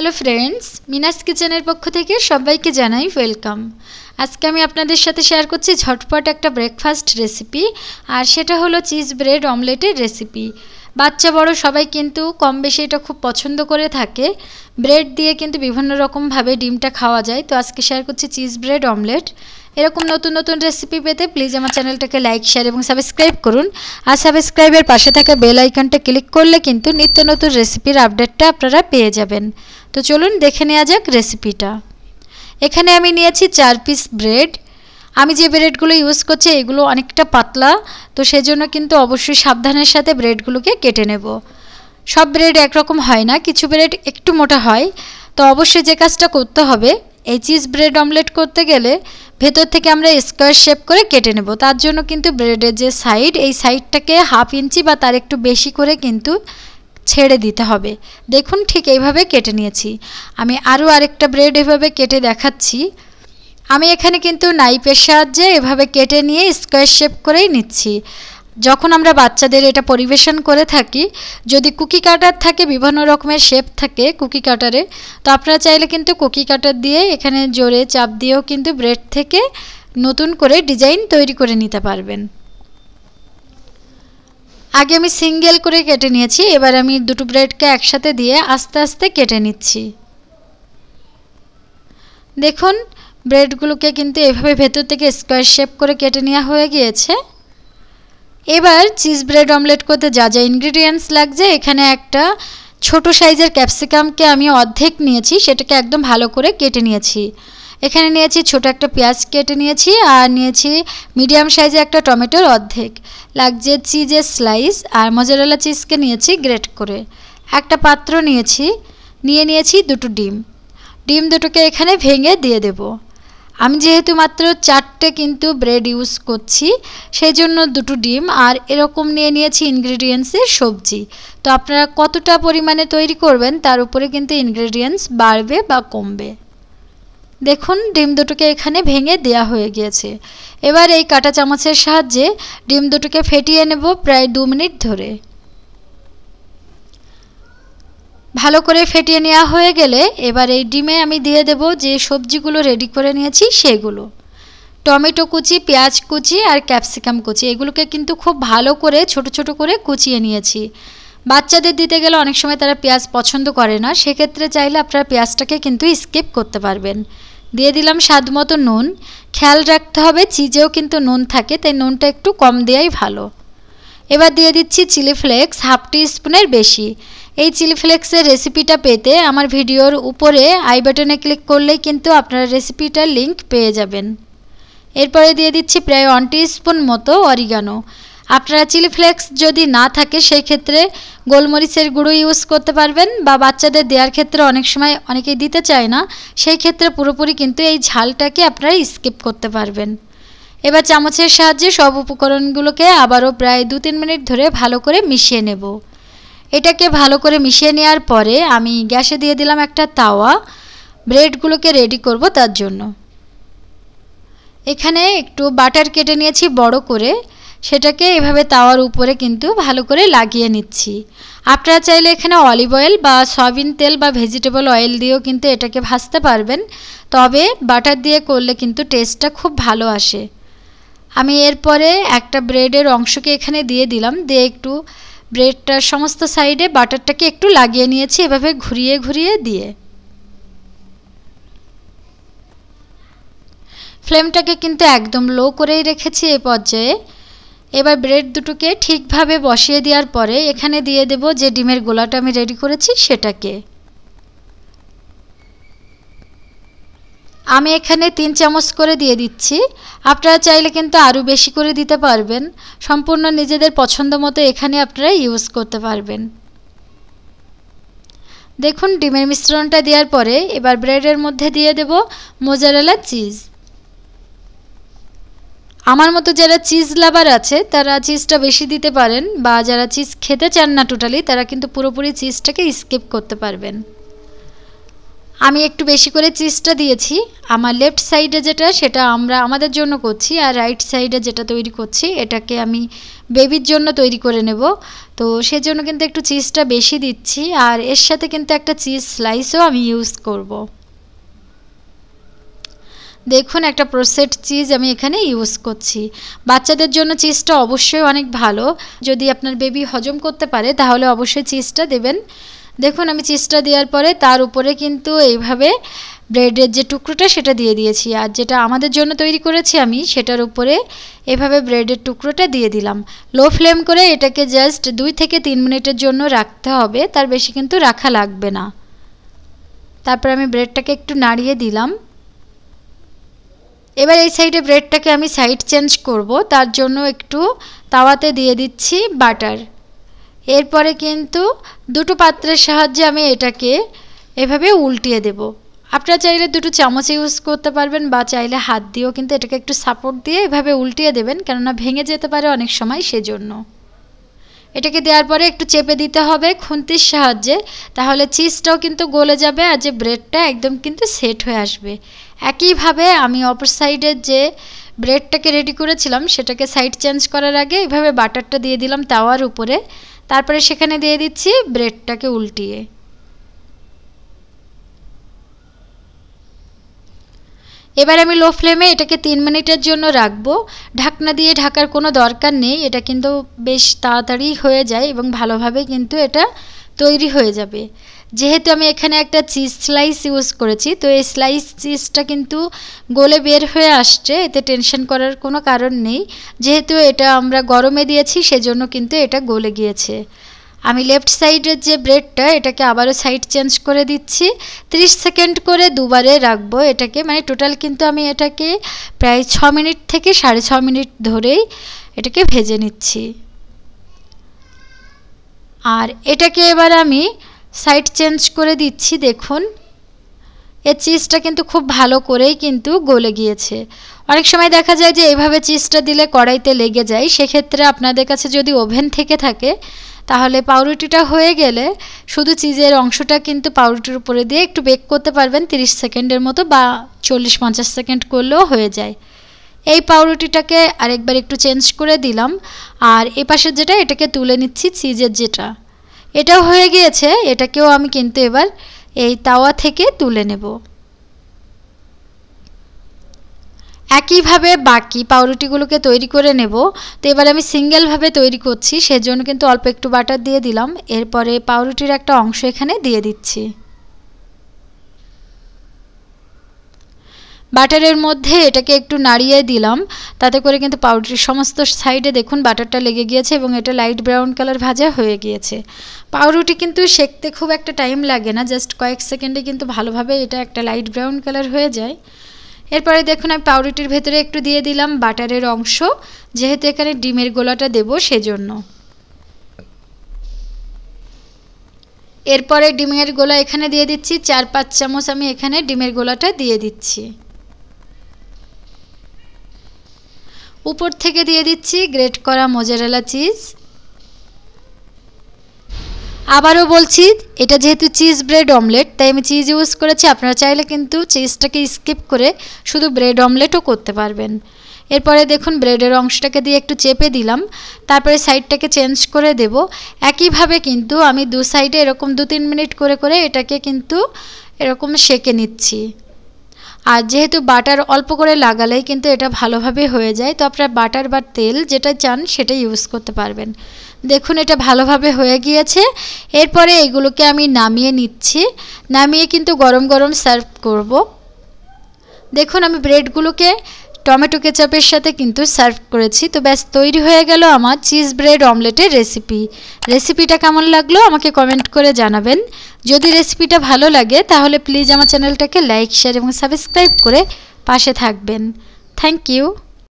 Hello friends মিনাস কিচেনের পক্ষ থেকে সবাইকে জানাই ওয়েলকাম আজকে আমি আপনাদের সাথে শেয়ার করছি ঝটপট একটা ব্রেকফাস্ট রেসিপি আর সেটা হলো চিজ ব্রেড অমলেটের রেসিপি বাচ্চা বড় সবাই কিন্তু কম বেশি এটা খুব পছন্দ করে থাকে ব্রেড দিয়ে কিন্তু বিভিন্ন রকমভাবে ডিমটা খাওয়া যায় তো আজকে শেয়ার করছি চিজ ব্রেড অমলেট এরকম নতুন নতুন রেসিপি পেতে প্লিজ আমার চ্যানেলটাকে লাইক শেয়ার এবং সাবস্ক্রাইব করুন আর সাবস্ক্রাইবের পাশে থাকা বেল আইকনটা ক্লিক করলে কিন্তু নিত্য নতুন রেসিপির আপডেটটা আপনারা পেয়ে যাবেন তো চলুন দেখে নেওয়া যাক রেসিপিটা এখানে আমি নিয়েছি চার পিস ব্রেড আমি যে ব্রেডগুলো ইউজ করছি এগুলো অনেকটা পাতলা তো সেজন্য কিন্তু অবশ্যই সাবধানের সাথে ব্রেডগুলোকে কেটে নেব সব ব্রেড একরকম হয় না কিছু ব্রেড একটু মোটা হয় তো অবশ্যই যে কাজটা করতে হবে এই চিজ ব্রেড অমলেট করতে গেলে ভেতর থেকে আমরা স্কোয়ার শেপ করে কেটে নেব তার জন্য কিন্তু ব্রেডের যে সাইড এই সাইডটাকে হাফ ইঞ্চি বা তার একটু বেশি করে কিন্তু ছেড়ে দিতে হবে দেখুন ঠিক এইভাবে কেটে নিয়েছি আমি আরও আরেকটা ব্রেড এভাবে কেটে দেখাচ্ছি আমি এখানে কিন্তু নাইপের সাহায্যে এভাবে কেটে নিয়ে স্কোয়ার শেপ করেই নিচ্ছি যখন আমরা বাচ্চাদের এটা পরিবেশন করে থাকি যদি কুকি কাটার থাকে বিভিন্ন রকমের শেপ থাকে কুকি কাটারে তো আপনারা চাইলে কিন্তু কুকি কাটার দিয়ে এখানে জোরে চাপ দিয়েও কিন্তু ব্রেড থেকে নতুন করে ডিজাইন তৈরি করে নিতে পারবেন আগে আমি সিঙ্গেল করে কেটে নিয়েছি এবার আমি দুটো ব্রেডকে একসাথে দিয়ে আস্তে আস্তে কেটে নিচ্ছি দেখুন ব্রেডগুলোকে কিন্তু এভাবে ভেতর থেকে স্কোয়ার শেপ করে কেটে নেওয়া হয়ে গিয়েছে এবার চিজ ব্রেড অমলেট করতে যা যা ইনগ্রিডিয়েন্টস লাগছে এখানে একটা ছোট সাইজের ক্যাপসিকামকে আমি অর্ধেক নিয়েছি সেটাকে একদম ভালো করে কেটে নিয়েছি এখানে নিয়েছি ছোট একটা পেঁয়াজ কেটে নিয়েছি আর নিয়েছি মিডিয়াম সাইজের একটা টমেটোর অর্ধেক লাগছে চিজের স্লাইস আর মজারালা চিজকে নিয়েছি গ্রেট করে একটা পাত্র নিয়েছি নিয়ে নিয়েছি দুটো ডিম ডিম দুটোকে এখানে ভেঙে দিয়ে দেবো আমি যেহেতু মাত্র চারটে কিন্তু ব্রেড ইউজ করছি সেই জন্য দুটো ডিম আর এরকম নিয়ে নিয়েছি ইনগ্রিডিয়েন্টসের সবজি তো আপনারা কতটা পরিমাণে তৈরি করবেন তার উপরে কিন্তু ইনগ্রিডিয়েন্টস বাড়বে বা কমবে দেখুন ডিম দুটোকে এখানে ভেঙে দেয়া হয়ে গিয়েছে এবার এই কাটা চামচের সাহায্যে ডিম দুটোকে ফেটিয়ে নেব প্রায় দু মিনিট ধরে ভালো করে ফেটিয়ে নেওয়া হয়ে গেলে এবার এই ডিমে আমি দিয়ে দেব যে সবজিগুলো রেডি করে নিয়েছি সেগুলো টমেটো কুচি পেঁয়াজ কুচি আর ক্যাপসিকাম কুচি এগুলোকে কিন্তু খুব ভালো করে ছোট ছোট করে কুচিয়ে নিয়েছি বাচ্চাদের দিতে গেলে অনেক সময় তারা পেঁয়াজ পছন্দ করে না সেক্ষেত্রে চাইলে আপনারা পেঁয়াজটাকে কিন্তু স্কিপ করতে পারবেন দিয়ে দিলাম স্বাদ মতো নুন খেয়াল রাখতে হবে চিজেও কিন্তু নুন থাকে তাই নুনটা একটু কম দেওয়াই ভালো এবার দিয়ে দিচ্ছি চিলি ফ্লেক্স হাফ টি স্পুনের বেশি এই চিলি ফ্লেক্সের রেসিপিটা পেতে আমার ভিডিওর উপরে আই বাটনে ক্লিক করলেই কিন্তু আপনারা রেসিপিটার লিংক পেয়ে যাবেন এরপরে দিয়ে দিচ্ছি প্রায় ওয়ান স্পুন মতো অরিগানো আপনারা চিলি ফ্লেক্স যদি না থাকে সেই ক্ষেত্রে গোলমরিচের গুঁড়ো ইউজ করতে পারবেন বা বাচ্চাদের দেওয়ার ক্ষেত্রে অনেক সময় অনেকেই দিতে চায় না সেই ক্ষেত্রে পুরোপুরি কিন্তু এই ঝালটাকে আপনারা স্কিপ করতে পারবেন এবার চামচের সাহায্যে সব উপকরণগুলোকে আবারও প্রায় দু তিন মিনিট ধরে ভালো করে মিশিয়ে নেব এটাকে ভালো করে মিশিয়ে নেওয়ার পরে আমি গ্যাসে দিয়ে দিলাম একটা তাওয়া ব্রেডগুলোকে রেডি করব তার জন্য এখানে একটু বাটার কেটে নিয়েছি বড় করে সেটাকে এভাবে তাওয়ার উপরে কিন্তু ভালো করে লাগিয়ে নিচ্ছি আপনারা চাইলে এখানে অলিভ অয়েল বা সয়াবিন তেল বা ভেজিটেবল অয়েল দিয়েও কিন্তু এটাকে ভাজতে পারবেন তবে বাটার দিয়ে করলে কিন্তু টেস্টটা খুব ভালো আসে আমি এরপরে একটা ব্রেডের অংশকে এখানে দিয়ে দিলাম দিয়ে একটু ব্রেডটার সমস্ত সাইডে বাটারটাকে একটু লাগিয়ে নিয়েছি এভাবে ঘুরিয়ে ঘুরিয়ে দিয়ে ফ্লেমটাকে কিন্তু একদম লো করেই রেখেছি এ পর্যায়ে এবার ব্রেড দুটোকে ঠিকভাবে বসিয়ে দেওয়ার পরে এখানে দিয়ে দেব যে ডিমের গোলাটা আমি রেডি করেছি সেটাকে আমি এখানে তিন চামচ করে দিয়ে দিচ্ছি আপনারা চাইলে কিন্তু আরও বেশি করে দিতে পারবেন সম্পূর্ণ নিজেদের পছন্দ মতো এখানে আপনারা ইউজ করতে পারবেন দেখুন ডিমের মিশ্রণটা দেওয়ার পরে এবার ব্রেডের মধ্যে দিয়ে দেব মোজারেলা চিজ আমার মতো যারা চিজ লাভার আছে তারা চিজটা বেশি দিতে পারেন বা যারা চিজ খেতে চান না টোটালি তারা কিন্তু পুরোপুরি চিজটাকে স্কিপ করতে পারবেন আমি একটু বেশি করে চিজটা দিয়েছি আমার লেফট সাইডে যেটা সেটা আমরা আমাদের জন্য করছি আর রাইট সাইডে যেটা তৈরি করছি এটাকে আমি বেবির জন্য তৈরি করে নেব তো সেজন্য কিন্তু একটু চিজটা বেশি দিচ্ছি আর এর সাথে কিন্তু একটা চিজ স্লাইসও আমি ইউজ করব। দেখুন একটা প্রসেট চিজ আমি এখানে ইউজ করছি বাচ্চাদের জন্য চিজটা অবশ্যই অনেক ভালো যদি আপনার বেবি হজম করতে পারে তাহলে অবশ্যই চিজটা দেবেন দেখুন আমি চিজটা দেওয়ার পরে তার উপরে কিন্তু এইভাবে ব্রেডের যে টুকরোটা সেটা দিয়ে দিয়েছি আর যেটা আমাদের জন্য তৈরি করেছি আমি সেটার উপরে এভাবে ব্রেডের টুকরোটা দিয়ে দিলাম লো ফ্লেম করে এটাকে জাস্ট দুই থেকে তিন মিনিটের জন্য রাখতে হবে তার বেশি কিন্তু রাখা লাগবে না তারপর আমি ব্রেডটাকে একটু নাড়িয়ে দিলাম এবার এই সাইডে ব্রেডটাকে আমি সাইড চেঞ্জ করব তার জন্য একটু তাওয়াতে দিয়ে দিচ্ছি বাটার এরপরে কিন্তু দুটো পাত্রের সাহায্যে আমি এটাকে এভাবে উল্টিয়ে দেব আপনারা চাইলে দুটো চামচ ইউজ করতে পারবেন বা চাইলে হাত দিয়েও কিন্তু এটাকে একটু সাপোর্ট দিয়ে এভাবে উল্টিয়ে দেবেন কেননা ভেঙে যেতে পারে অনেক সময় সেজন্য এটাকে দেওয়ার পরে একটু চেপে দিতে হবে খুন্তির সাহায্যে তাহলে চিজটাও কিন্তু গলে যাবে আর যে ব্রেডটা একদম কিন্তু সেট হয়ে আসবে একইভাবে আমি অপর সাইডের যে ব্রেডটাকে রেডি করেছিলাম সেটাকে সাইড চেঞ্জ করার আগে এভাবে বাটারটা দিয়ে দিলাম তাওয়ার উপরে তারপরে সেখানে দিয়ে দিচ্ছি ব্রেডটাকে উল্টিয়ে এবার আমি লো ফ্লেমে এটাকে তিন মিনিটের জন্য রাখবো ঢাকনা দিয়ে ঢাকার কোনো দরকার নেই এটা কিন্তু বেশ তাড়াতাড়ি হয়ে যায় এবং ভালোভাবে কিন্তু এটা তৈরি হয়ে যাবে যেহেতু আমি এখানে একটা চিজ স্লাইস ইউজ করেছি তো এই স্লাইস চিজটা কিন্তু গলে বের হয়ে আসছে এতে টেনশন করার কোনো কারণ নেই যেহেতু এটা আমরা গরমে দিয়েছি সেজন্য কিন্তু এটা গলে গিয়েছে আমি লেফট সাইডের যে ব্রেডটা এটাকে আবারও সাইড চেঞ্জ করে দিচ্ছি 30 সেকেন্ড করে দুবারে রাখবো এটাকে মানে টোটাল কিন্তু আমি এটাকে প্রায় ছ মিনিট থেকে সাড়ে ছ মিনিট ধরেই এটাকে ভেজে নিচ্ছি আর এটাকে এবার আমি সাইড চেঞ্জ করে দিচ্ছি দেখুন এ চিজটা কিন্তু খুব ভালো করেই কিন্তু গলে গিয়েছে অনেক সময় দেখা যায় যে এইভাবে চিজটা দিলে কড়াইতে লেগে যায় সেক্ষেত্রে আপনাদের কাছে যদি ওভেন থেকে থাকে তাহলে পাউরুটিটা হয়ে গেলে শুধু চিজের অংশটা কিন্তু পাউরুটির উপরে দিয়ে একটু বেক করতে পারবেন 30 সেকেন্ডের মতো বা চল্লিশ পঞ্চাশ সেকেন্ড করলেও হয়ে যায় এই পাউরুটিটাকে আরেকবার একটু চেঞ্জ করে দিলাম আর এ পাশের যেটা এটাকে তুলে নিচ্ছি চিজের যেটা এটা হয়ে গিয়েছে এটাকেও আমি কিন্তু এবার এই তাওয়া থেকে তুলে নেব একইভাবে বাকি পাউরুটিগুলোকে তৈরি করে নেব তো এবার আমি সিঙ্গেলভাবে তৈরি করছি সেজন্য কিন্তু অল্প একটু বাটার দিয়ে দিলাম এরপরে পাউরুটির একটা অংশ এখানে দিয়ে দিচ্ছি বাটারের মধ্যে এটাকে একটু নাড়িয়ে দিলাম তাতে করে কিন্তু পাউরুটির সমস্ত সাইডে দেখুন বাটারটা লেগে গিয়েছে এবং এটা লাইট ব্রাউন কালার ভাজা হয়ে গিয়েছে পাউরুটি কিন্তু সেকতে খুব একটা টাইম লাগে না জাস্ট কয়েক সেকেন্ডে কিন্তু ভালোভাবে এটা একটা লাইট ব্রাউন কালার হয়ে যায় এরপরে দেখুন আমি পাউরুটির ভেতরে একটু দিয়ে দিলাম বাটারের অংশ যেহেতু এখানে ডিমের গোলাটা দেব সেজন্য এরপরে ডিমের গোলা এখানে দিয়ে দিচ্ছি চার পাঁচ চামচ আমি এখানে ডিমের গোলাটা দিয়ে দিচ্ছি উপর থেকে দিয়ে দিচ্ছি গ্রেট করা মোজারেলা চিজ আবারও বলছি এটা যেহেতু চিজ ব্রেড অমলেট তাই আমি চিজ ইউজ করেছি আপনারা চাইলে কিন্তু চিজটাকে স্কিপ করে শুধু ব্রেড অমলেটও করতে পারবেন এরপরে দেখুন ব্রেডের অংশটাকে দিয়ে একটু চেপে দিলাম তারপরে সাইডটাকে চেঞ্জ করে দেব একইভাবে কিন্তু আমি দু সাইডে এরকম দু তিন মিনিট করে করে এটাকে কিন্তু এরকম সেকে নিচ্ছি আর যেহেতু বাটার অল্প করে লাগালেই কিন্তু এটা ভালোভাবে হয়ে যায় তো আপনারা বাটার বা তেল যেটা চান সেটা ইউজ করতে পারবেন দেখুন এটা ভালোভাবে হয়ে গিয়েছে এরপরে এগুলোকে আমি নামিয়ে নিচ্ছি নামিয়ে কিন্তু গরম গরম সার্ভ করব দেখুন আমি ব্রেডগুলোকে টমেটো কেচাপের সাথে কিন্তু সার্ভ করেছি তো ব্যাস তৈরি হয়ে গেল আমার চিজ ব্রেড অমলেটের রেসিপি রেসিপিটা কেমন লাগলো আমাকে কমেন্ট করে জানাবেন যদি রেসিপিটা ভালো লাগে তাহলে প্লিজ আমার চ্যানেলটাকে লাইক শেয়ার এবং সাবস্ক্রাইব করে পাশে থাকবেন থ্যাংক ইউ